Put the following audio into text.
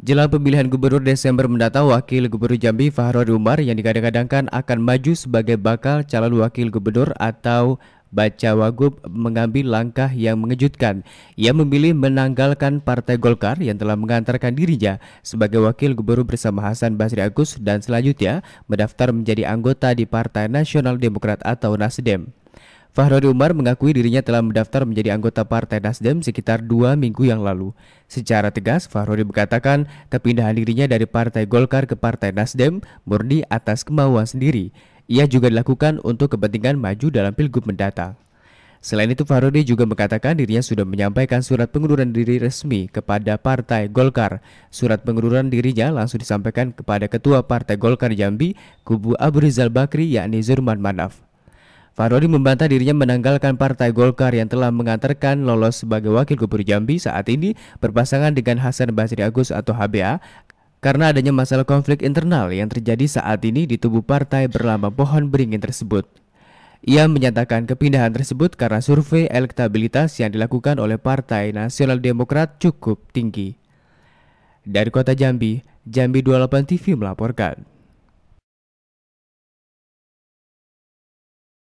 Jelang pemilihan gubernur Desember mendatang, Wakil Gubernur Jambi Fahrul Umar yang digadang-gadangkan akan maju sebagai bakal calon wakil gubernur atau Baca Wagub mengambil langkah yang mengejutkan. Ia memilih menanggalkan Partai Golkar yang telah mengantarkan dirinya sebagai wakil gubernur bersama Hasan Basri Agus dan selanjutnya mendaftar menjadi anggota di Partai Nasional Demokrat atau Nasdem. Fahrodi Umar mengakui dirinya telah mendaftar menjadi anggota Partai Nasdem sekitar dua minggu yang lalu. Secara tegas, Fahrodi berkatakan kepindahan dirinya dari Partai Golkar ke Partai Nasdem murni atas kemauan sendiri. Ia juga dilakukan untuk kepentingan maju dalam pilgub mendatang. Selain itu, Fahrodi juga mengatakan dirinya sudah menyampaikan surat pengunduran diri resmi kepada Partai Golkar. Surat pengunduran dirinya langsung disampaikan kepada Ketua Partai Golkar Jambi, Kubu Abu Rizal Bakri, yakni Zurman Manaf. Parodi membantah dirinya menanggalkan Partai Golkar yang telah mengantarkan lolos sebagai Wakil Gubernur Jambi saat ini berpasangan dengan Hasan Basri Agus atau HBA karena adanya masalah konflik internal yang terjadi saat ini di tubuh partai berlambang pohon beringin tersebut. Ia menyatakan kepindahan tersebut karena survei elektabilitas yang dilakukan oleh Partai Nasional Demokrat cukup tinggi. Dari Kota Jambi, Jambi 28 TV melaporkan.